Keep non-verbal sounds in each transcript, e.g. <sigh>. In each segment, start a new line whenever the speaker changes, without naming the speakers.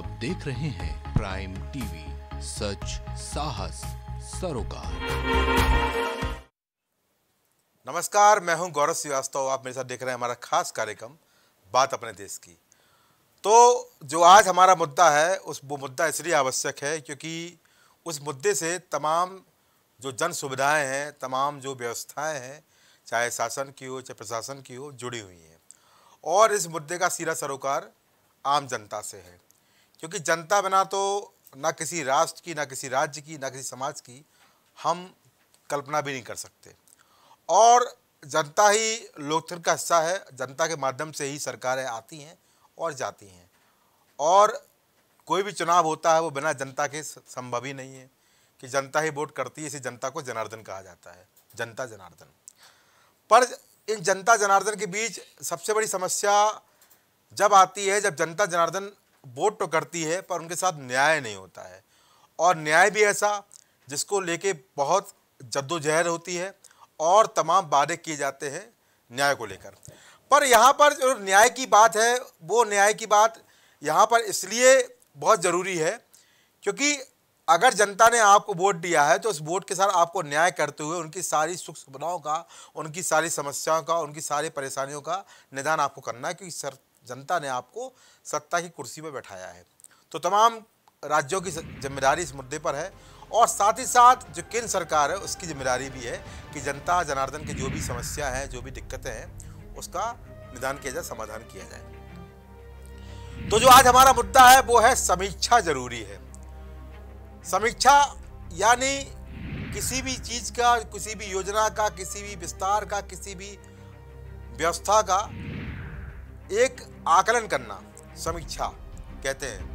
आप देख रहे हैं प्राइम टीवी सच साहस सरोकार नमस्कार मैं हूं गौरव श्रीवास्तव आप मेरे साथ देख रहे हैं हमारा खास कार्यक्रम बात अपने देश की तो जो आज हमारा मुद्दा है उस वो मुद्दा इसलिए आवश्यक है क्योंकि उस मुद्दे से तमाम जो जन सुविधाएँ हैं तमाम जो व्यवस्थाएं हैं चाहे शासन की हो चाहे प्रशासन की हो जुड़ी हुई हैं और इस मुद्दे का सीधा सरोकार आम जनता से है क्योंकि जनता बिना तो ना किसी राष्ट्र की ना किसी राज्य की ना किसी समाज की हम कल्पना भी नहीं कर सकते और जनता ही लोकतंत्र का हिस्सा है जनता के माध्यम से ही सरकारें आती हैं और जाती हैं और कोई भी चुनाव होता है वो बिना जनता के संभव ही नहीं है कि जनता ही वोट करती है इसी जनता को जनार्दन कहा जाता है जनता जनार्दन पर इन जनता जनार्दन के बीच सबसे बड़ी समस्या जब आती है जब जनता जनार्दन वोट तो करती है पर उनके साथ न्याय नहीं होता है और न्याय भी ऐसा जिसको लेके बहुत जद्दोजहद होती है और तमाम वादे किए जाते हैं न्याय को लेकर पर यहाँ पर जो न्याय की बात है वो न्याय की बात यहाँ पर इसलिए बहुत ज़रूरी है क्योंकि अगर जनता ने आपको वोट दिया है तो उस वोट के साथ आपको न्याय करते हुए उनकी सारी सुख सुविधाओं का उनकी सारी समस्याओं का उनकी सारी परेशानियों का निदान आपको करना है क्योंकि सर जनता ने आपको सत्ता की कुर्सी पर बैठाया है तो तमाम राज्यों की जिम्मेदारी इस मुद्दे पर है और साथ ही साथ जो केंद्र सरकार है उसकी जिम्मेदारी भी है कि जनता जनार्दन की जो भी समस्या है जो भी दिक्कतें हैं उसका निदान किया जाए समाधान किया जाए तो जो आज हमारा मुद्दा है वो है समीक्षा जरूरी है समीक्षा यानी किसी भी चीज का किसी भी योजना का किसी भी विस्तार का किसी भी व्यवस्था का एक आकलन करना समीक्षा कहते हैं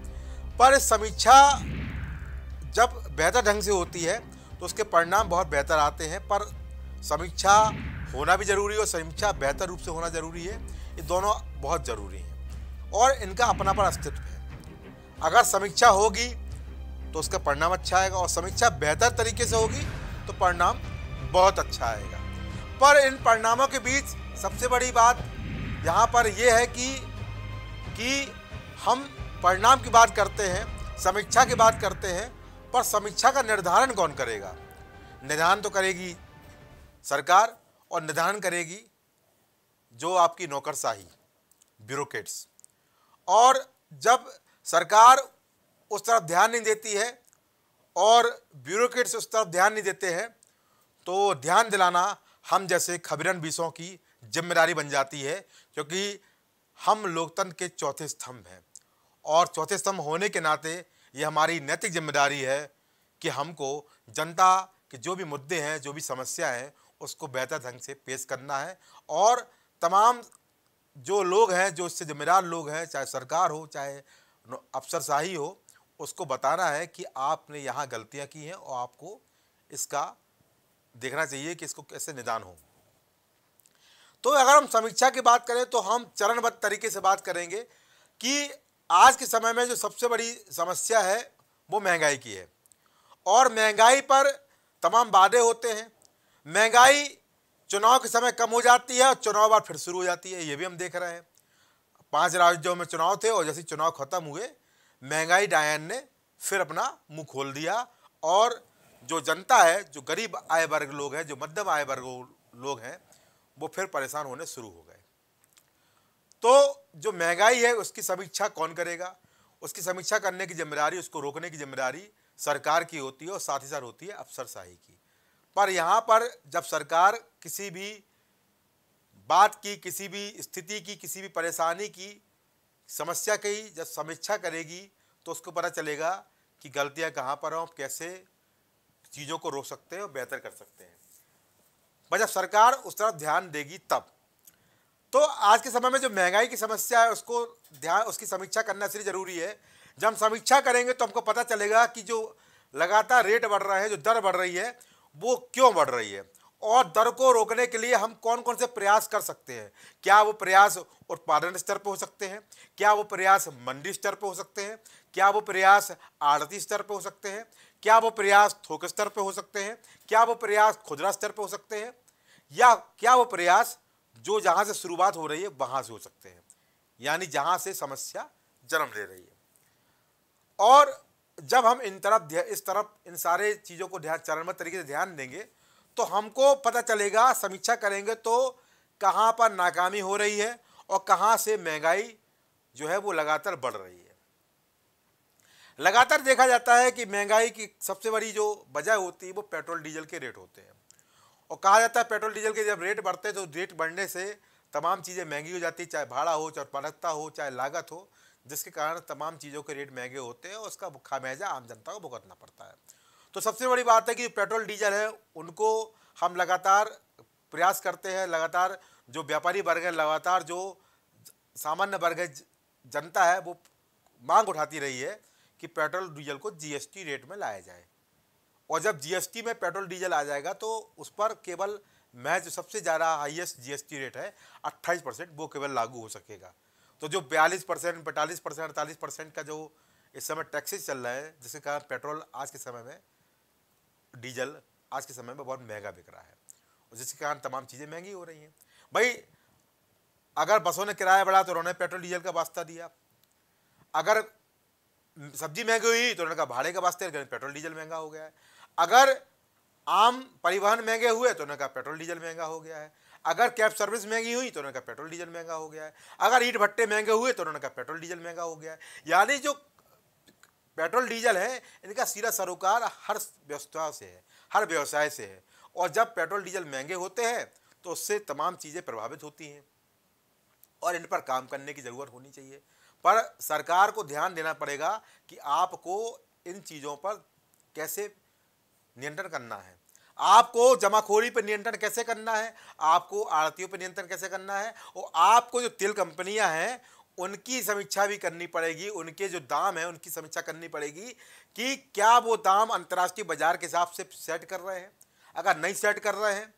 पर समीक्षा जब बेहतर ढंग से होती है तो उसके परिणाम बहुत बेहतर आते हैं पर समीक्षा होना भी ज़रूरी है और समीक्षा बेहतर रूप से होना ज़रूरी है ये दोनों बहुत ज़रूरी हैं और इनका अपना पर अस्तित्व है अगर समीक्षा होगी तो उसका परिणाम अच्छा आएगा और समीक्षा बेहतर तरीके से होगी तो परिणाम बहुत अच्छा आएगा पर इन परिणामों के बीच सबसे बड़ी बात यहाँ पर यह है कि कि हम परिणाम की बात करते हैं समीक्षा की बात करते हैं पर समीक्षा का निर्धारण कौन करेगा निर्धारण तो करेगी सरकार और निर्धारण करेगी जो आपकी नौकरशाही ब्यूरोक्रेट्स और जब सरकार उस तरफ ध्यान नहीं देती है और ब्यूरोक्रेट्स उस तरफ ध्यान नहीं देते हैं तो ध्यान दिलाना हम जैसे खबरन बीसों की जिम्मेदारी बन जाती है क्योंकि हम लोकतंत्र के चौथे स्तंभ हैं और चौथे स्तंभ होने के नाते ये हमारी नैतिक जिम्मेदारी है कि हमको जनता के जो भी मुद्दे हैं जो भी समस्या है उसको बेहतर ढंग से पेश करना है और तमाम जो लोग हैं जो इससे जिम्मेदार लोग हैं चाहे सरकार हो चाहे अफसरशाही हो उसको बताना है कि आपने यहाँ गलतियाँ की हैं और आपको इसका देखना चाहिए कि इसको कैसे निदान हो तो अगर हम समीक्षा की बात करें तो हम चरणबद्ध तरीके से बात करेंगे कि आज के समय में जो सबसे बड़ी समस्या है वो महंगाई की है और महंगाई पर तमाम वादे होते हैं महंगाई चुनाव के समय कम हो जाती है और चुनाव बार फिर शुरू हो जाती है ये भी हम देख रहे हैं पांच राज्यों में चुनाव थे और जैसे चुनाव खत्म हुए महंगाई डायन ने फिर अपना मुँह खोल दिया और जो जनता है जो गरीब आय वर्ग लोग हैं जो मध्यम आय वर्ग लोग हैं वो फिर परेशान होने शुरू हो गए तो जो महंगाई है उसकी समीक्षा कौन करेगा उसकी समीक्षा करने की जिम्मेदारी उसको रोकने की जिम्मेदारी सरकार की होती है और साथ ही साथ होती है अफसरशाही की पर यहाँ पर जब सरकार किसी भी बात की किसी भी स्थिति की किसी भी परेशानी की समस्या की जब समीक्षा करेगी तो उसको पता चलेगा कि गलतियाँ कहाँ पर हों कैसे चीज़ों को रोक सकते हैं और बेहतर कर सकते हैं पर जब सरकार उस तरफ ध्यान देगी तब तो आज के समय में जो महंगाई की समस्या है उसको ध्यान उसकी समीक्षा करना इसलिए ज़रूरी है जब हम समीक्षा करेंगे तो हमको पता चलेगा कि जो लगातार रेट बढ़ रहा है जो दर बढ़ रही है वो क्यों बढ़ रही है और दर को रोकने के लिए हम कौन कौन से प्रयास कर सकते हैं क्या वो प्रयास उत्पादन स्तर पर हो सकते हैं क्या वो प्रयास मंडी स्तर पर हो सकते हैं क्या वो प्रयास आड़ती स्तर पर हो सकते हैं क्या वो प्रयास थोक स्तर पर हो सकते हैं क्या वो प्रयास खुदरा स्तर पर हो सकते हैं या क्या वो प्रयास जो जहाँ से शुरुआत हो रही है वहाँ से हो सकते हैं यानी जहाँ से समस्या जन्म ले रही है और जब हम इन तरफ इस तरफ इन सारे चीज़ों को ध्यान चरणबद्ध तरीके से ध्यान देंगे तो हमको पता चलेगा समीक्षा करेंगे तो कहाँ पर नाकामी हो रही है और कहाँ से महंगाई जो है वो लगातार बढ़ रही है लगातार देखा जाता है कि महंगाई की सबसे बड़ी जो वजह होती है वो पेट्रोल डीजल के रेट होते हैं और कहा जाता है पेट्रोल डीजल के जब रेट बढ़ते हैं तो रेट बढ़ने से तमाम चीज़ें महंगी हो जाती है चाहे भाड़ा हो चाहे उत्पादकता हो चाहे लागत हो जिसके कारण तमाम चीज़ों के रेट महंगे होते हैं और उसका खामैजा आम जनता को भुगतना पड़ता है तो सबसे बड़ी बात है कि पेट्रोल डीजल है उनको हम लगातार प्रयास करते हैं लगातार जो व्यापारी वर्ग है लगातार जो सामान्य वर्ग है जनता है वो मांग उठाती रही है कि पेट्रोल डीजल को जीएसटी रेट में लाया जाए और जब जीएसटी में पेट्रोल डीजल आ जाएगा तो उस पर केवल महज सबसे ज़्यादा हाईएस्ट जीएसटी रेट है 28 परसेंट वो केवल लागू हो सकेगा तो जो बयालीस परसेंट पैंतालीस परसेंट अड़तालीस परसेंट का जो इस समय टैक्सेस चल रहा है जिसके कारण पेट्रोल आज के समय में डीजल आज के समय में बहुत महंगा बिक रहा है और जिसके कारण तमाम चीज़ें महंगी हो रही हैं भाई अगर बसों ने किराया बढ़ा तो उन्होंने पेट्रोल डीजल का वास्ता दिया अगर सब्जी महंगी हुई तो उन्होंने कहा भाड़े का वास्ते पेट्रोल डीजल महंगा हो गया है अगर आम परिवहन महंगे हुए तो उन्होंने कहा पेट्रोल डीजल महंगा हो गया है अगर कैब सर्विस महंगी हुई तो उन्होंने कहा पेट्रोल डीजल महंगा हो गया है अगर ईट भट्टे महंगे हुए तो उन्होंने कहा पेट्रोल डीजल महंगा हो गया है यानी जो पेट्रोल डीजल है इनका सीधा सरोकार हर व्यवस्था से है हर व्यवसाय से है और जब पेट्रोल डीजल महंगे होते हैं तो उससे तमाम चीज़ें प्रभावित होती हैं और इन पर काम करने की ज़रूरत होनी चाहिए पर सरकार को ध्यान देना पड़ेगा कि आपको इन चीज़ों पर कैसे नियंत्रण करना है आपको जमाखोरी पर नियंत्रण कैसे करना है आपको आड़तियों पर नियंत्रण कैसे करना है और आपको जो तेल कंपनियां हैं उनकी समीक्षा भी करनी पड़ेगी उनके जो दाम हैं उनकी समीक्षा करनी पड़ेगी कि क्या वो दाम अंतर्राष्ट्रीय बाजार के हिसाब से सेट कर रहे हैं अगर नहीं सेट कर रहे हैं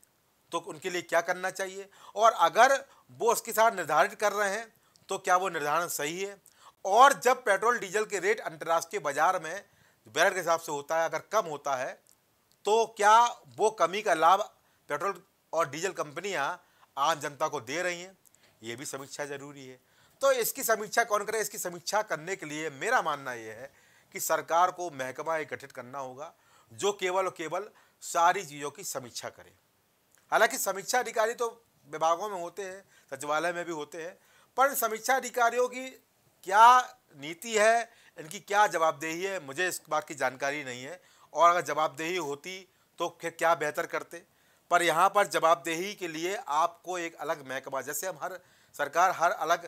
तो उनके लिए क्या करना चाहिए और अगर वो उसके साथ निर्धारित कर रहे हैं तो क्या वो निर्धारण सही है और जब पेट्रोल डीजल के रेट अंतर्राष्ट्रीय बाजार में बैरल के हिसाब से होता है अगर कम होता है तो क्या वो कमी का लाभ पेट्रोल और डीजल कंपनियां आम जनता को दे रही हैं ये भी समीक्षा जरूरी है तो इसकी समीक्षा कौन करे इसकी समीक्षा करने के लिए मेरा मानना यह है कि सरकार को महकमा एक गठित करना होगा जो केवल और केवल सारी चीज़ों की समीक्षा करे हालांकि समीक्षा अधिकारी तो विभागों में होते हैं सचिवालय में भी होते हैं पर समीक्षा अधिकारियों की क्या नीति है इनकी क्या जवाबदेही है मुझे इस बात की जानकारी नहीं है और अगर जवाबदेही होती तो फिर क्या बेहतर करते पर यहाँ पर जवाबदेही के लिए आपको एक अलग महकमा जैसे हम हर सरकार हर अलग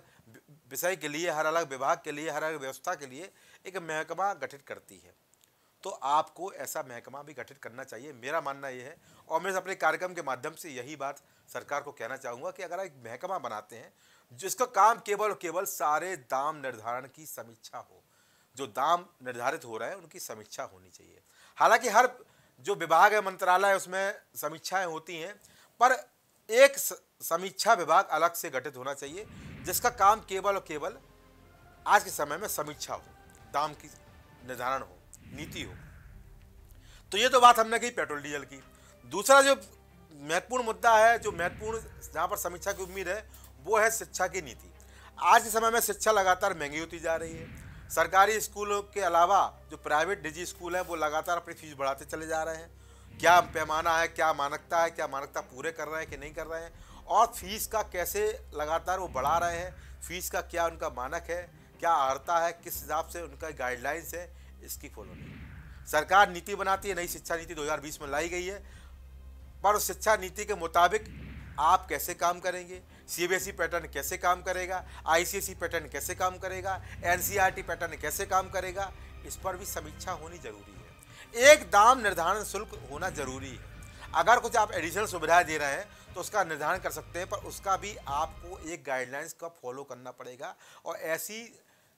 विषय के लिए हर अलग विभाग के लिए हर अलग व्यवस्था के लिए एक महकमा गठित करती है तो आपको ऐसा महकमा भी गठित करना चाहिए मेरा मानना यह है और मैं अपने कार्यक्रम के माध्यम से यही बात सरकार को कहना चाहूँगा कि अगर एक महकमा बनाते हैं जिसका काम केवल केवल सारे दाम निर्धारण की समीक्षा हो जो दाम निर्धारित हो रहे हैं उनकी समीक्षा होनी चाहिए हालांकि हर जो विभाग है मंत्रालय उसमें समीक्षाएं होती हैं पर एक समीक्षा विभाग अलग से गठित होना चाहिए जिसका काम केवल और केवल आज के समय में समीक्षा हो दाम की निर्धारण हो नीति हो तो ये तो बात हमने कही पेट्रोल डीजल की दूसरा जो महत्वपूर्ण मुद्दा है जो महत्वपूर्ण जहाँ पर समीक्षा की उम्मीद है वो है शिक्षा की नीति आज के समय में शिक्षा लगातार महंगी होती जा रही है सरकारी स्कूलों के अलावा जो प्राइवेट निजी स्कूल है वो लगातार अपनी फीस बढ़ाते चले जा रहे हैं क्या पैमाना है क्या मानकता है क्या मानकता पूरे कर रहे हैं कि नहीं कर रहे हैं और फीस का कैसे लगातार वो बढ़ा रहे हैं फीस का क्या उनका मानक है क्या आर्ता है किस हिसाब से उनका गाइडलाइंस है इसकी फॉलो नहीं सरकार नीति बनाती है नई शिक्षा नीति 2020 में लाई गई है पर उस शिक्षा नीति के मुताबिक आप कैसे काम करेंगे सीबीएसई पैटर्न e कैसे काम करेगा आईसीएसई पैटर्न e कैसे काम करेगा एनसीईआरटी पैटर्न e कैसे काम करेगा इस पर भी समीक्षा होनी जरूरी है एक दाम निर्धारण शुल्क होना जरूरी है अगर कुछ आप एडिशनल सुविधाएं दे रहे हैं तो उसका निर्धारण कर सकते हैं पर उसका भी आपको एक गाइडलाइंस का फॉलो करना पड़ेगा और ऐसी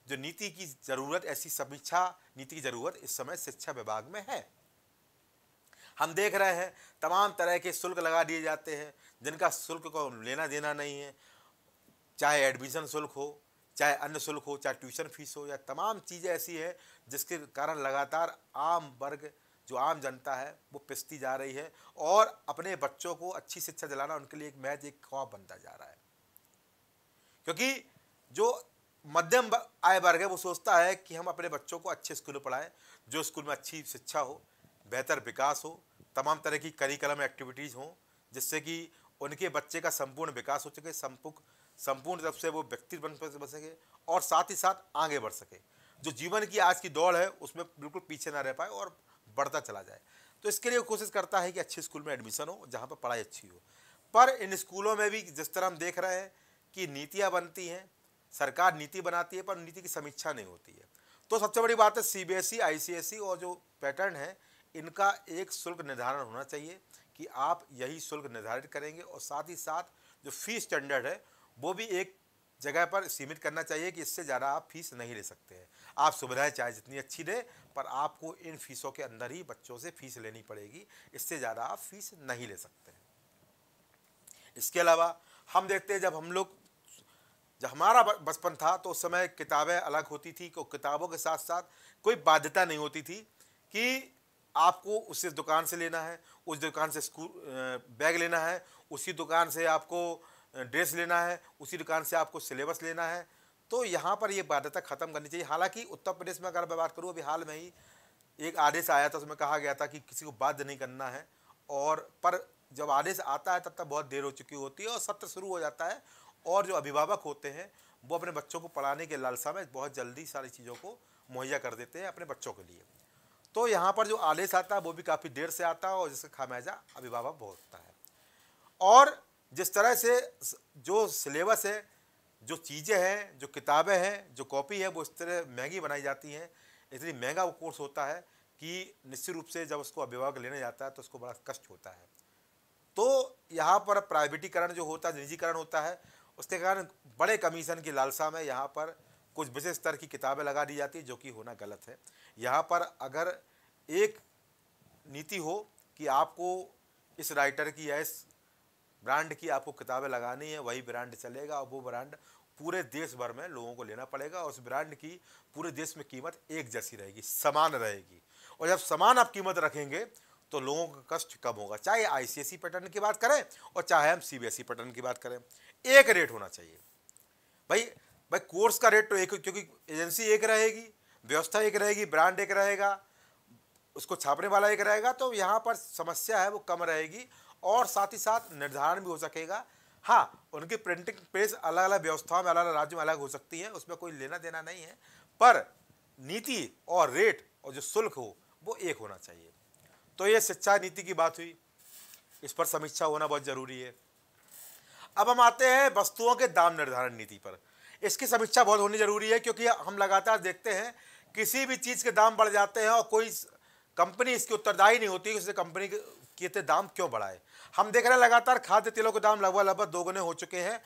जो नीति की ज़रूरत ऐसी समीक्षा नीति की ज़रूरत इस समय शिक्षा विभाग में है हम देख रहे हैं तमाम तरह के शुल्क लगा दिए जाते हैं जिनका शुल्क को लेना देना नहीं है चाहे एडमिशन शुल्क हो चाहे अन्य शुल्क हो चाहे ट्यूशन फीस हो या तमाम चीज़ें ऐसी है जिसके कारण लगातार आम वर्ग जो आम जनता है वो पिसती जा रही है और अपने बच्चों को अच्छी शिक्षा दिलाना उनके लिए एक महज एक ख्वाब बनता जा रहा है क्योंकि जो मध्यम आय वर्ग है वो सोचता है कि हम अपने बच्चों को अच्छे स्कूल में पढ़ाएं जो स्कूल में अच्छी शिक्षा हो बेहतर विकास हो तमाम तरह की करिकुलम एक्टिविटीज़ हों जिससे कि उनके बच्चे का संपूर्ण विकास हो सके संपूर्ण संपूर्ण रूप से वो व्यक्ति बन सके और साथ ही साथ आगे बढ़ सके जो जीवन की आज की दौड़ है उसमें बिल्कुल पीछे ना रह पाए और बढ़ता चला जाए तो इसके लिए कोशिश करता है कि अच्छे स्कूल में एडमिशन हो जहाँ पर पढ़ाई अच्छी हो पर इन स्कूलों में भी जिस तरह हम देख रहे हैं कि नीतियाँ बनती हैं सरकार नीति बनाती है पर नीति की समीक्षा नहीं होती है तो सबसे बड़ी बात है सी बी और जो पैटर्न है इनका एक शुल्क निर्धारण होना चाहिए कि आप यही शुल्क निर्धारित करेंगे और साथ ही साथ जो फीस स्टैंडर्ड है वो भी एक जगह पर सीमित करना चाहिए कि इससे ज़्यादा आप फीस नहीं ले सकते हैं आप सुविधाएं चाहे जितनी अच्छी दें पर आपको इन फीसों के अंदर ही बच्चों से फीस लेनी पड़ेगी इससे ज़्यादा आप फीस नहीं ले सकते हैं इसके अलावा हम देखते हैं जब हम लोग जब हमारा बचपन था तो उस समय किताबें अलग होती थी को किताबों के साथ साथ कोई बाध्यता नहीं होती थी कि आपको उसी दुकान से लेना है उस दुकान से स्कूल बैग लेना है उसी दुकान से आपको ड्रेस लेना है उसी दुकान से आपको सिलेबस लेना है तो यहाँ पर ये बाध्यता ख़त्म करनी चाहिए हालांकि उत्तर प्रदेश में अगर मैं बात करूँ अभी हाल में ही एक आदेश आया था उसमें कहा गया था कि किसी को बाध्य नहीं करना है और पर जब आदेश आता है तब तक बहुत देर हो चुकी होती है और सत्र शुरू हो जाता है और जो अभिभावक होते हैं वो अपने बच्चों को पढ़ाने के लालसा में बहुत जल्दी सारी चीज़ों को मुहैया कर देते हैं अपने बच्चों के लिए तो यहाँ पर जो आदेश आता है वो भी काफ़ी देर से आता है और जिसका खामियाजा अभिभावक भोगता है और जिस तरह से जो सिलेबस है जो चीज़ें हैं जो किताबें हैं जो कॉपी है वो इस तरह महंगी बनाई जाती हैं इतनी महंगा वो कोर्स होता है कि निश्चित रूप से जब उसको अभिभावक लेने जाता है तो उसको बड़ा कष्ट होता है तो यहाँ पर प्राइवेटीकरण जो होता है निजीकरण होता है उसके कारण बड़े कमीशन की लालसा में यहाँ पर कुछ विशेष स्तर की किताबें लगा दी जाती है जो कि होना गलत है यहाँ पर अगर एक नीति हो कि आपको इस राइटर की या इस ब्रांड की आपको किताबें लगानी है वही ब्रांड चलेगा और वो ब्रांड पूरे देश भर में लोगों को लेना पड़ेगा और उस ब्रांड की पूरे देश में कीमत एक जैसी रहेगी समान रहेगी और जब समान आप कीमत रखेंगे तो लोगों का कष्ट कम होगा चाहे आईसीएसई पैटर्न e की बात करें और चाहे हम सीबीएसई पैटर्न e की बात करें एक रेट होना चाहिए भाई भाई कोर्स का रेट तो एक क्योंकि एजेंसी एक रहेगी व्यवस्था एक रहेगी ब्रांड एक रहेगा उसको छापने वाला एक रहेगा तो यहाँ पर समस्या है वो कम रहेगी और साथ ही साथ निर्धारण भी हो सकेगा हाँ उनकी प्रिंटिंग प्रेस अलग अलग व्यवस्थाओं में अलग अलग राज्यों में अलग हो सकती है उसमें कोई लेना देना नहीं है पर नीति और रेट और जो शुल्क हो वो एक होना चाहिए तो ये शिक्षा नीति की बात हुई इस पर समीक्षा होना बहुत ज़रूरी है अब हम आते हैं वस्तुओं के दाम निर्धारण नीति पर इसकी समीक्षा बहुत होनी ज़रूरी है क्योंकि हम लगातार देखते हैं किसी भी चीज़ के दाम बढ़ जाते हैं और कोई कंपनी इसकी उत्तरदायी नहीं होती इससे कंपनी के इतने दाम क्यों बढ़ाए हम देख रहे हैं लगातार खाद्य तेलों के दाम लगभग लगभग दोगुने हो चुके हैं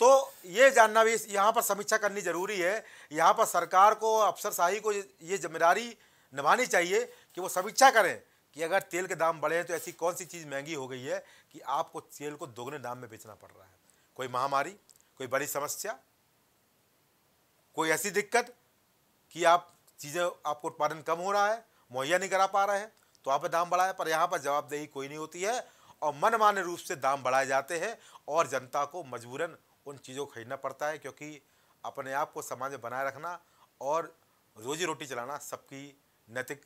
तो ये जानना भी यहाँ पर समीक्षा करनी ज़रूरी है यहाँ पर सरकार को अफसरशाही को ये जिम्मेदारी निभानी चाहिए कि वो समीक्षा करें कि अगर तेल के दाम बढ़े हैं तो ऐसी कौन सी चीज़ महंगी हो गई है कि आपको तेल को दोगुने दाम में बेचना पड़ रहा है कोई महामारी कोई बड़ी समस्या कोई ऐसी दिक्कत कि आप चीज़ें आपको उत्पादन कम हो रहा है मुहैया नहीं करा पा रहे हैं तो आप दाम बढ़ाए पर यहाँ पर जवाबदेही कोई नहीं होती है और मनमान्य रूप से दाम बढ़ाए जाते हैं और जनता को मजबूरन उन चीज़ों को खरीदना पड़ता है क्योंकि अपने आप को समाज में बनाए रखना और रोजी रोटी चलाना सबकी नैतिक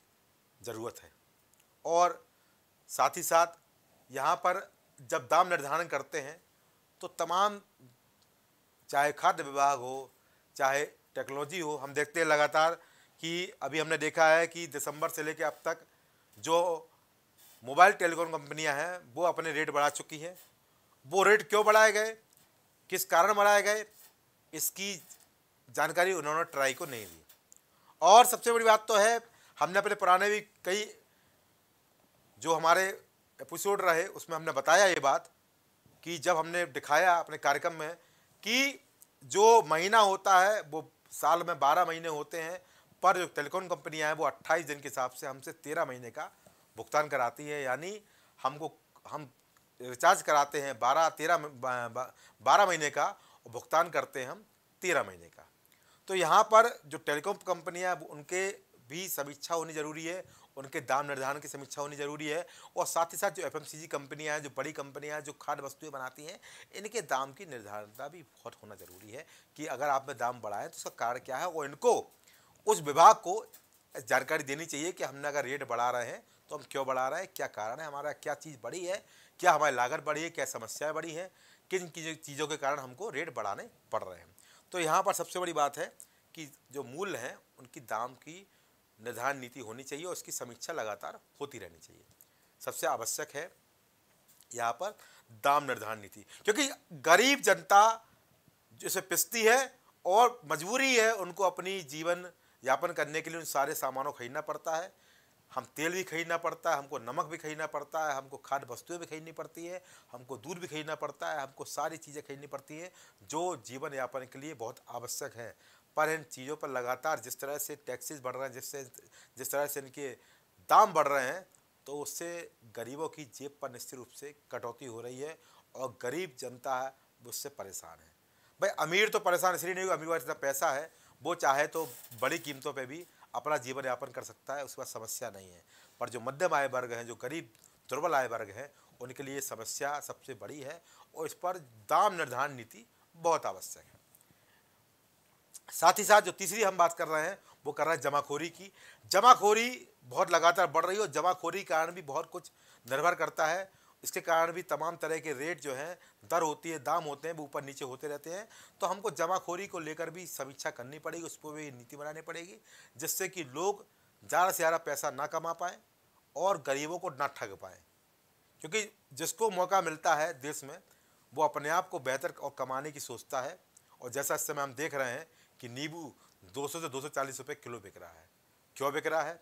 ज़रूरत है और साथ ही साथ यहाँ पर जब दाम निर्धारण करते हैं तो तमाम चाहे खाद्य विभाग हो चाहे टेक्नोलॉजी हो हम देखते हैं लगातार कि अभी हमने देखा है कि दिसंबर से लेकर अब तक जो मोबाइल टेलीकॉम कंपनियां हैं वो अपने रेट बढ़ा चुकी हैं वो रेट क्यों बढ़ाए गए किस कारण बढ़ाए गए इसकी जानकारी उन्होंने ट्राई को नहीं दी और सबसे बड़ी बात तो है हमने अपने पुराने भी कई जो हमारे एपिसोड रहे उसमें हमने बताया ये बात कि जब हमने दिखाया अपने कार्यक्रम में कि जो महीना होता है वो साल में बारह महीने होते हैं पर जो टेलीकॉम कंपनियाँ हैं वो अट्ठाईस दिन के हिसाब से हमसे तेरह महीने का भुगतान कराती है यानी हमको हम रिचार्ज कराते हैं बारह तेरह बारह महीने का और भुगतान करते हैं हम तेरह महीने का तो यहाँ पर जो टेलीकॉम कंपनियाँ उनके भी समीक्षा होनी ज़रूरी है उनके दाम निर्धारण की समीक्षा होनी जरूरी है और साथ ही साथ जो एफ कंपनियां हैं जो बड़ी कंपनियां हैं जो खाद्य वस्तुएं बनाती हैं इनके दाम की निर्धारणता भी बहुत होना ज़रूरी है कि अगर आप में दाम बढ़ाएं तो उसका कारण क्या है और इनको उस विभाग को जानकारी देनी चाहिए कि हमने अगर रेट बढ़ा रहे हैं तो हम क्यों बढ़ा रहे हैं क्या कारण है हमारा क्या चीज़ बढ़ी है क्या हमारी लागत बढ़ी है क्या समस्याएँ बढ़ी हैं किन चीज़ों के कारण हमको रेट बढ़ाने पड़ रहे हैं तो यहाँ पर सबसे बड़ी बात है कि जो मूल्य हैं उनकी दाम की निर्धारण नीति होनी चाहिए और उसकी समीक्षा लगातार होती रहनी चाहिए सबसे आवश्यक है यहाँ पर दाम निर्धारण नीति क्योंकि गरीब जनता जिसे पिसती है और मजबूरी है उनको अपनी जीवन यापन करने के लिए उन सारे सामानों खरीदना पड़ता है हम तेल भी खरीदना पड़ता है हमको नमक भी खरीदना पड़ता है हमको खाद्य वस्तुएं भी खरीदनी पड़ती है हमको दूध भी खरीदना पड़ता है हमको सारी चीज़ें खरीदनी पड़ती हैं जो जीवन यापन के लिए बहुत आवश्यक है पर इन चीज़ों पर लगातार जिस तरह से टैक्सेस बढ़ रहे हैं जिससे जिस तरह से इनके दाम बढ़ रहे हैं तो उससे गरीबों की जेब पर निश्चित रूप से कटौती हो रही है और गरीब जनता है उससे परेशान है भाई अमीर तो परेशान इसलिए नहीं होगा अमीर का पैसा है वो चाहे तो बड़ी कीमतों पर भी अपना जीवन यापन कर सकता है उसके समस्या नहीं है पर जो मध्यम आय वर्ग हैं जो गरीब दुर्बल आय वर्ग हैं उनके लिए समस्या सबसे बड़ी है और इस पर दाम निर्धारण नीति बहुत आवश्यक है साथ ही साथ जो तीसरी हम बात कर रहे हैं वो कर रहे हैं जमाखोरी की जमाखोरी बहुत लगातार बढ़ रही है और जमाखोरी कारण भी बहुत कुछ निर्भर करता है इसके कारण भी तमाम तरह के रेट जो हैं दर होती है दाम होते हैं वो ऊपर नीचे होते रहते हैं तो हमको जमाखोरी को लेकर भी समीक्षा करनी पड़ेगी उस पर भी नीति बनानी पड़ेगी जिससे कि लोग ज़्यादा से ज़्यादा पैसा ना कमा पाएँ और गरीबों को ना ठग पाएँ क्योंकि जिसको मौका मिलता है देश में वो अपने आप को बेहतर और कमाने की सोचता है और जैसा इस समय हम देख रहे हैं कि नींबू 200 से 240 रुपए किलो बिक रहा है क्यों बिक रहा है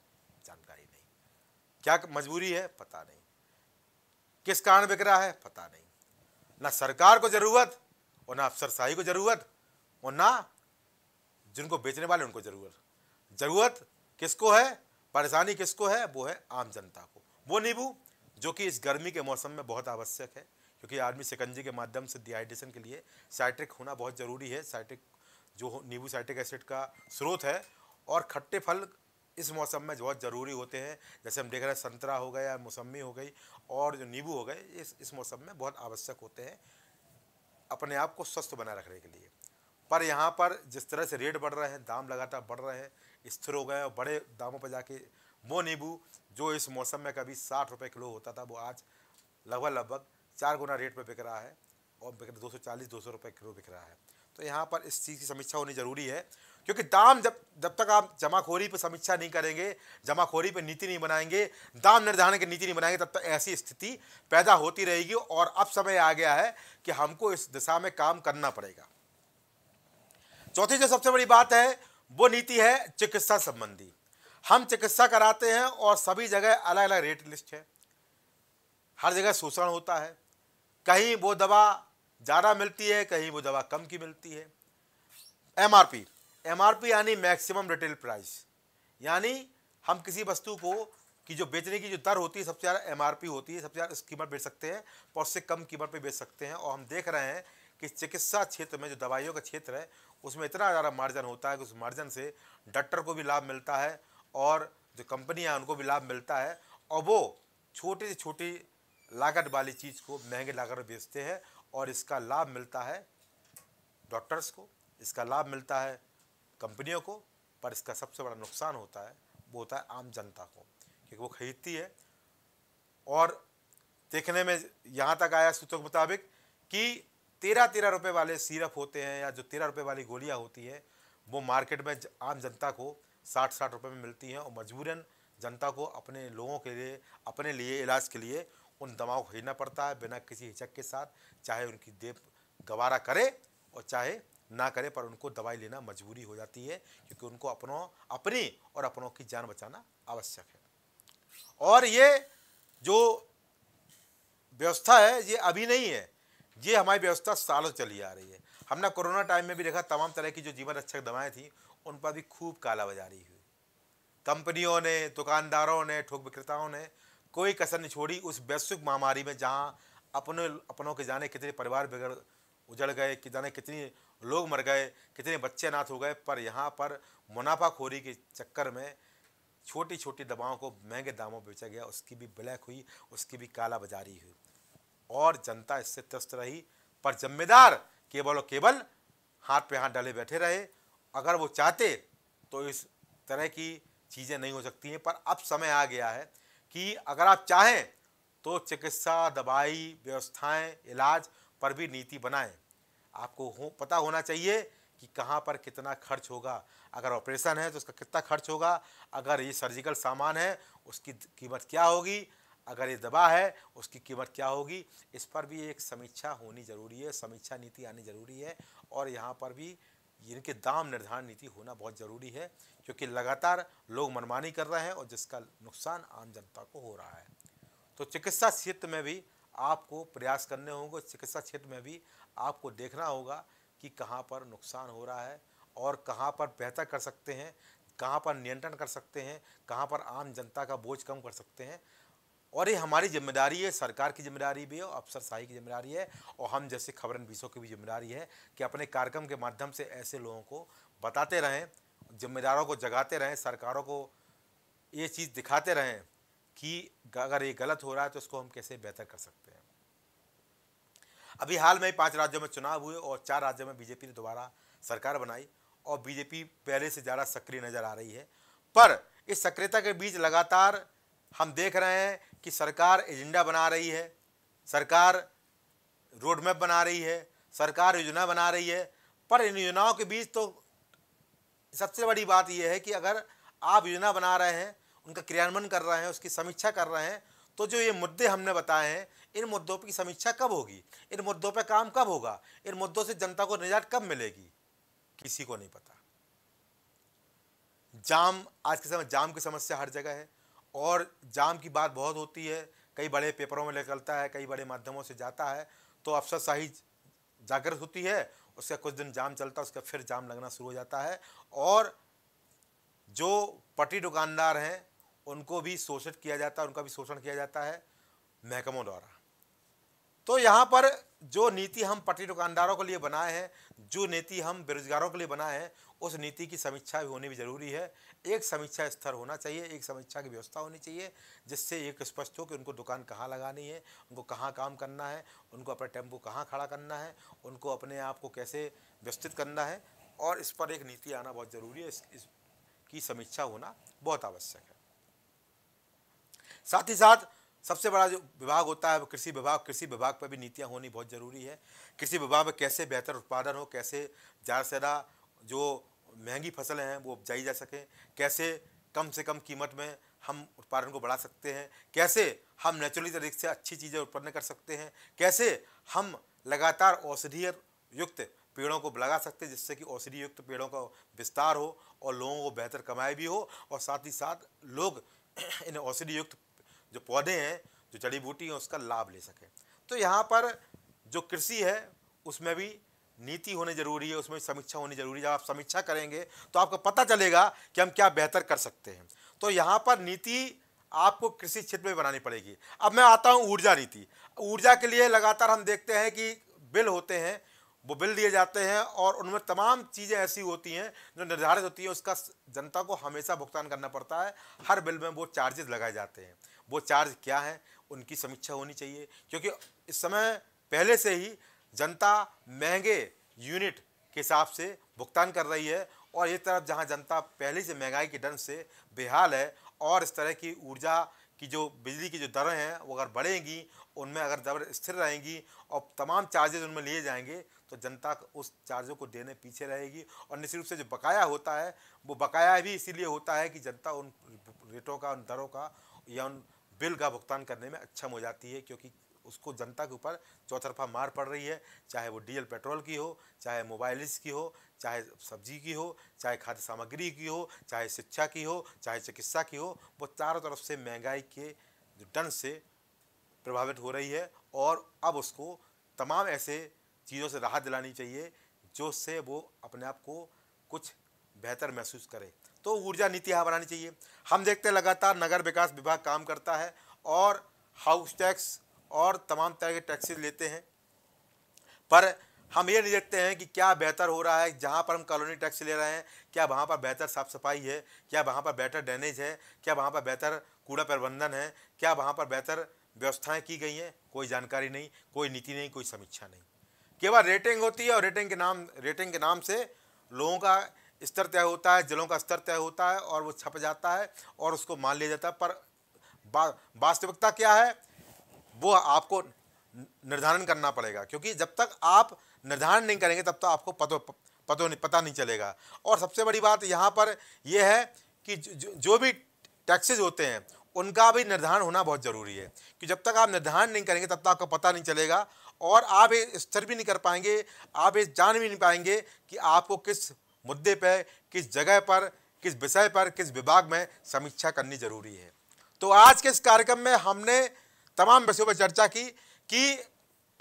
जानकारी नहीं क्या मजबूरी है पता नहीं किस कारण बिक रहा है पता नहीं ना सरकार को ज़रूरत और ना अफसरशाही को ज़रूरत और ना जिनको बेचने वाले उनको ज़रूरत ज़रूरत किसको है परेशानी किसको है वो है आम जनता को वो नींबू जो कि इस गर्मी के मौसम में बहुत आवश्यक है क्योंकि आदमी सिकंजी के माध्यम से डिहाइड्रेशन के लिए साइट्रिक होना बहुत ज़रूरी है साइट्रिक जो नींबू साइटिक एसिड का स्रोत है और खट्टे फल इस मौसम में बहुत ज़रूरी होते हैं जैसे हम देख रहे हैं संतरा हो गया मौसमी हो गई और जो नींबू हो गए इस इस मौसम में बहुत आवश्यक होते हैं अपने आप को स्वस्थ बनाए रखने के लिए पर यहाँ पर जिस तरह से रेट बढ़ रहे हैं दाम लगातार बढ़ रहे हैं स्थिर हो गए और बड़े दामों पर जाके वो नींबू जो इस मौसम में कभी साठ रुपये किलो होता था वो आज लगभग लगभग चार गुना रेट पर बिक रहा है और बिक दो सौ चालीस दो सौ रुपये किलो बिक रहा है तो यहाँ पर इस चीज़ की समीक्षा होनी ज़रूरी है क्योंकि दाम जब जब तक आप जमाखोरी पर समीक्षा नहीं करेंगे जमाखोरी पर नीति नहीं बनाएंगे दाम निर्धारण की नीति नहीं बनाएंगे तब तक ऐसी स्थिति पैदा होती रहेगी और अब समय आ गया है कि हमको इस दिशा में काम करना पड़ेगा चौथी जो सबसे बड़ी बात है वो नीति है चिकित्सा संबंधी हम चिकित्सा कराते हैं और सभी जगह अलग अलग रेट लिस्ट है हर जगह शोषण होता है कहीं वो दवा ज़्यादा मिलती है कहीं वो दवा कम की मिलती है M M R P R P यानी मैक्सिमम रिटेल प्राइस यानी हम किसी वस्तु को कि जो बेचने की जो दर होती है सबसे ज़्यादा एम आर पी होती है सबसे ज़्यादा इस कीमत बेच सकते हैं और उससे कम कीमत पर बेच सकते हैं और हम देख रहे हैं कि चिकित्सा क्षेत्र में जो दवाइयों का क्षेत्र है उसमें इतना ज़्यादा मार्जन होता है कि उस मार्जन से डॉक्टर को भी लाभ मिलता है और जो कंपनियाँ उनको भी लाभ मिलता है और वो छोटी से छोटी लागत वाली चीज़ को महंगे लागत में बेचते हैं और इसका लाभ मिलता है डॉक्टर्स को इसका लाभ मिलता है कंपनियों को पर इसका सबसे बड़ा नुकसान होता है वो होता है आम जनता को क्योंकि वो खरीदती है और देखने में यहाँ तक आया सूत्रों के मुताबिक कि तेरह तेरह रुपये वाले सिरप होते हैं या जो तेरह रुपये वाली गोलियाँ होती हैं वो मार्केट में आम जनता को साठ साठ रुपये में मिलती हैं और मजबूरन जनता को अपने लोगों के लिए अपने लिए इलाज के लिए उन दवाओं को खरीदना पड़ता है बिना किसी हिचक के साथ चाहे उनकी देव गवारा करे और चाहे ना करे पर उनको दवाई लेना मजबूरी हो जाती है क्योंकि उनको अपनों अपनी और अपनों की जान बचाना आवश्यक है और ये जो व्यवस्था है ये अभी नहीं है ये हमारी व्यवस्था सालों चली आ रही है हमने कोरोना टाइम में भी देखा तमाम तरह की जो जीवन रक्षक दवाएँ थी उन पर भी खूब कालाबाजारी हुई कंपनियों ने दुकानदारों ने ठोक विक्रेताओं ने कोई कसर नहीं छोड़ी उस वैश्विक महामारी में जहाँ अपने अपनों के जाने कितने परिवार बिगड़ उजड़ गए कि जाने कितने लोग मर गए कितने बच्चे अनाथ हो गए पर यहाँ पर मुनाफाखोरी के चक्कर में छोटी छोटी दवाओं को महंगे दामों पर बेचा गया उसकी भी ब्लैक हुई उसकी भी काला बाजारी हुई और जनता इससे त्रस्त रही पर जिम्मेदार केवल और केवल हाथ पे हाथ डाले बैठे रहे अगर वो चाहते तो इस तरह की चीज़ें नहीं हो सकती हैं पर अब समय आ गया है कि अगर आप चाहें तो चिकित्सा दवाई व्यवस्थाएं इलाज पर भी नीति बनाएं आपको हो पता होना चाहिए कि कहाँ पर कितना खर्च होगा अगर ऑपरेशन है तो उसका कितना खर्च होगा अगर ये सर्जिकल सामान है उसकी कीमत क्या होगी अगर ये दवा है उसकी कीमत क्या होगी इस पर भी एक समीक्षा होनी ज़रूरी है समीक्षा नीति आनी ज़रूरी है और यहाँ पर भी इनके दाम निर्धारण नीति होना बहुत ज़रूरी है क्योंकि लगातार लोग मनमानी कर रहे हैं और जिसका नुकसान आम जनता को हो रहा है तो चिकित्सा क्षेत्र में भी आपको प्रयास करने होंगे चिकित्सा क्षेत्र में भी आपको देखना होगा कि कहाँ पर नुकसान हो रहा है और कहाँ पर बेहतर कर सकते हैं कहाँ पर नियंत्रण कर सकते हैं कहाँ पर आम जनता का बोझ कम कर सकते हैं और ये हमारी जिम्मेदारी है सरकार की जिम्मेदारी भी है अफसर शाही की जिम्मेदारी है और हम जैसे खबरन बीसों की भी जिम्मेदारी है कि अपने कार्यक्रम के माध्यम से ऐसे लोगों को बताते रहें जिम्मेदारों को जगाते रहें सरकारों को ये चीज़ दिखाते रहें कि अगर ये गलत हो रहा है तो इसको हम कैसे बेहतर कर सकते हैं अभी हाल में पाँच राज्यों में चुनाव हुए और चार राज्यों में बीजेपी ने दोबारा सरकार बनाई और बीजेपी पहले से ज़्यादा सक्रिय नज़र आ रही है पर इस सक्रियता के बीच लगातार हम देख रहे हैं कि सरकार एजेंडा बना रही है सरकार रोड मैप बना रही है सरकार योजना बना रही है पर इन योजनाओं के बीच तो सबसे बड़ी बात यह है कि अगर आप योजना बना रहे हैं उनका क्रियान्वयन कर रहे हैं उसकी समीक्षा कर रहे हैं तो जो ये मुद्दे हमने बताए हैं इन मुद्दों की समीक्षा कब होगी इन मुद्दों पर काम कब होगा इन मुद्दों से जनता को निजात कब मिलेगी किसी को नहीं पता जाम आज के समय जाम की समस्या हर जगह है और जाम की बात बहुत होती है कई बड़े पेपरों में निकलता है कई बड़े माध्यमों से जाता है तो अफसरशाही जागृत होती है उसका कुछ दिन जाम चलता है उसका फिर जाम लगना शुरू हो जाता है और जो पट्टी दुकानदार हैं उनको भी शोषित किया जाता है उनका भी शोषण किया जाता है महकमों द्वारा तो यहाँ पर जो नीति हम पटरी दुकानदारों के लिए बनाए हैं जो नीति हम बेरोजगारों के लिए बनाए हैं उस नीति की समीक्षा भी होनी भी जरूरी है एक समीक्षा स्तर होना चाहिए एक समीक्षा की व्यवस्था होनी चाहिए जिससे एक स्पष्ट हो कि उनको दुकान कहाँ लगानी है उनको कहाँ काम करना है उनको अपना टेम्पो कहाँ खड़ा करना है उनको अपने आप को कैसे व्यवस्थित करना है और इस पर एक नीति आना बहुत ज़रूरी है इस, इस की समीक्षा होना बहुत आवश्यक है साथ ही साथ सबसे बड़ा जो विभाग होता है वो कृषि विभाग कृषि विभाग पर भी नीतियाँ होनी बहुत ज़रूरी है कृषि विभाग में कैसे बेहतर उत्पादन हो कैसे ज़्यादा से ज़्यादा जो महंगी फसलें हैं वो उपजाई जा सकें कैसे कम से कम कीमत में हम उत्पादन को बढ़ा सकते हैं कैसे हम नेचुरली तरीके से अच्छी चीज़ें उत्पन्न कर सकते हैं कैसे हम लगातार औषधीय युक्त पेड़ों को लगा सकते हैं जिससे कि औषधि युक्त पेड़ों का विस्तार हो और लोगों को बेहतर कमाई भी हो और साथ ही साथ लोग <clears throat> इन औषधि युक्त जो पौधे हैं जो जड़ी बूटी हैं उसका लाभ ले सकें तो यहाँ पर जो कृषि है उसमें भी नीति होनी जरूरी है उसमें समीक्षा होनी जरूरी है जब आप समीक्षा करेंगे तो आपको पता चलेगा कि हम क्या बेहतर कर सकते हैं तो यहाँ पर नीति आपको कृषि क्षेत्र में बनानी पड़ेगी अब मैं आता हूँ ऊर्जा नीति ऊर्जा के लिए लगातार हम देखते हैं कि बिल होते हैं वो बिल दिए जाते हैं और उनमें तमाम चीज़ें ऐसी होती हैं जो निर्धारित होती हैं उसका जनता को हमेशा भुगतान करना पड़ता है हर बिल में वो चार्जेस लगाए जाते हैं वो चार्ज क्या है उनकी समीक्षा होनी चाहिए क्योंकि इस समय पहले से ही जनता महंगे यूनिट के हिसाब से भुगतान कर रही है और एक तरफ जहाँ जनता पहले से महंगाई के डर से बेहाल है और इस तरह की ऊर्जा की जो बिजली की जो दरें हैं वो अगर बढ़ेंगी उनमें अगर दर स्थिर रहेंगी और तमाम चार्जेज उनमें लिए जाएंगे तो जनता उस चार्जों को देने पीछे रहेगी और निश्चित रूप से जो बकाया होता है वो बकाया भी इसीलिए होता है कि जनता उन रेटों का उन दरों का या उन बिल का भुगतान करने में अक्षम अच्छा हो जाती है क्योंकि उसको जनता के ऊपर चौतरफा मार पड़ रही है चाहे वो डीजल पेट्रोल की हो चाहे मोबाइल्स की हो चाहे सब्जी की हो चाहे खाद्य सामग्री की हो चाहे शिक्षा की हो चाहे चिकित्सा की हो वो चारों तरफ से महंगाई के डंड से प्रभावित हो रही है और अब उसको तमाम ऐसे चीज़ों से राहत दिलानी चाहिए जो से वो अपने आप को कुछ बेहतर महसूस करे तो ऊर्जा नीति यहाँ बनानी चाहिए हम देखते हैं लगातार नगर विकास विभाग काम करता है और हाउस टैक्स और तमाम तरह के टैक्सेस लेते हैं पर हम ये नहीं देखते हैं कि क्या बेहतर हो रहा है जहाँ पर हम कॉलोनी टैक्स ले रहे हैं क्या वहाँ पर बेहतर साफ़ सफाई है क्या वहाँ पर बेहतर ड्रेनेज है क्या वहाँ पर बेहतर कूड़ा प्रबंधन है क्या वहाँ पर बेहतर व्यवस्थाएं की गई हैं कोई जानकारी नहीं कोई नीति नहीं कोई समीक्षा नहीं केवल रेटिंग होती है और रेटिंग के नाम रेटिंग के नाम से लोगों का स्तर तय होता है जलों का स्तर तय होता है और वो छप जाता है और उसको मान लिया जाता है पर वास्तविकता क्या है वो आपको निर्धारण करना पड़ेगा क्योंकि जब तक आप निर्धारण नहीं करेंगे तब तक तो आपको पतो पतो नहीं पता नहीं चलेगा और सबसे बड़ी बात यहाँ पर यह है कि जो, जो भी टैक्सेज होते हैं उनका भी निर्धारण होना बहुत ज़रूरी है कि जब तक आप निर्धारण नहीं करेंगे तब तक तो आपको पता नहीं चलेगा और आप ये स्तर भी नहीं कर पाएंगे आप ये जान भी नहीं पाएंगे कि आपको किस मुद्दे पर किस जगह पर किस विषय पर किस विभाग में समीक्षा करनी जरूरी है तो आज के इस कार्यक्रम में हमने तमाम विषयों पर चर्चा की कि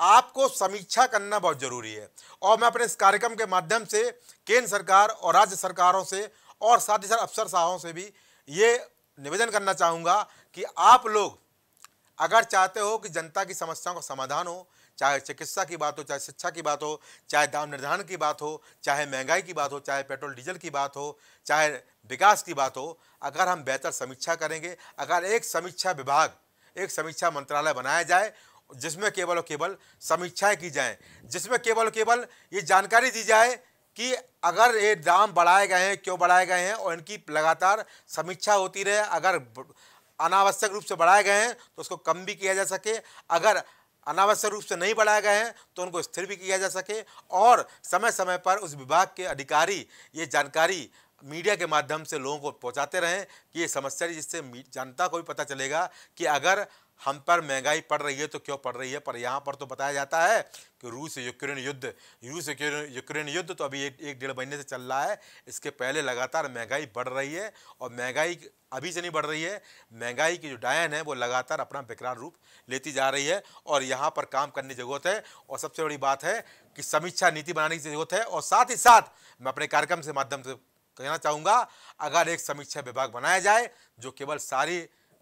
आपको समीक्षा करना बहुत ज़रूरी है और मैं अपने इस कार्यक्रम के माध्यम से केंद्र सरकार और राज्य सरकारों से और साथ ही साथ अफसर साहबों से भी ये निवेदन करना चाहूँगा कि आप लोग अगर चाहते हो कि जनता की समस्याओं का समाधान हो चाहे चिकित्सा की बात हो चाहे शिक्षा की बात हो चाहे दाम निर्धारण की बात हो चाहे महंगाई की बात हो चाहे पेट्रोल डीजल की बात हो चाहे विकास की बात हो अगर हम बेहतर समीक्षा करेंगे अगर एक समीक्षा विभाग एक समीक्षा मंत्रालय बनाया जाए जिसमें केवल और केवल समीक्षाएँ की जाएँ जिसमें केवल और केवल ये जानकारी दी जाए कि अगर ये दाम बढ़ाए गए हैं क्यों बढ़ाए गए हैं और इनकी लगातार समीक्षा होती रहे अगर अनावश्यक रूप से बढ़ाए गए हैं तो उसको कम भी किया जा सके अगर अनावश्यक रूप से नहीं बढ़ाए गए हैं तो उनको स्थिर भी किया जा सके और समय समय पर उस विभाग के अधिकारी ये जानकारी मीडिया के माध्यम से लोगों को पहुंचाते रहें कि ये समस्या जिससे जनता को भी पता चलेगा कि अगर हम पर महंगाई पड़ रही है तो क्यों पड़ रही है पर यहाँ पर तो बताया जाता है कि रूस यूक्रेन युद्ध रूस यूक्रेन युद्ध तो अभी एक एक डेढ़ महीने से चल रहा है इसके पहले लगातार महंगाई बढ़ रही है और महंगाई अभी से नहीं बढ़ रही है महंगाई की जो डायन है वो लगातार अपना बेकरार रूप लेती जा रही है और यहाँ पर काम करने की जरूरत है और सबसे बड़ी बात है कि समीक्षा नीति बनाने की जरूरत है और साथ ही साथ मैं अपने कार्यक्रम से माध्यम से कहना चाहूँगा अगर एक समीक्षा विभाग बनाया जाए जो केवल सारी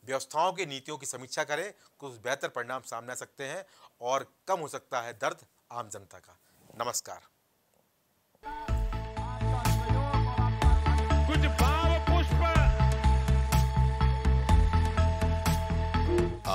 व्यवस्थाओं की नीतियों की समीक्षा करे कुछ बेहतर परिणाम सामने आ सकते हैं और कम हो सकता है दर्द आम जनता का नमस्कार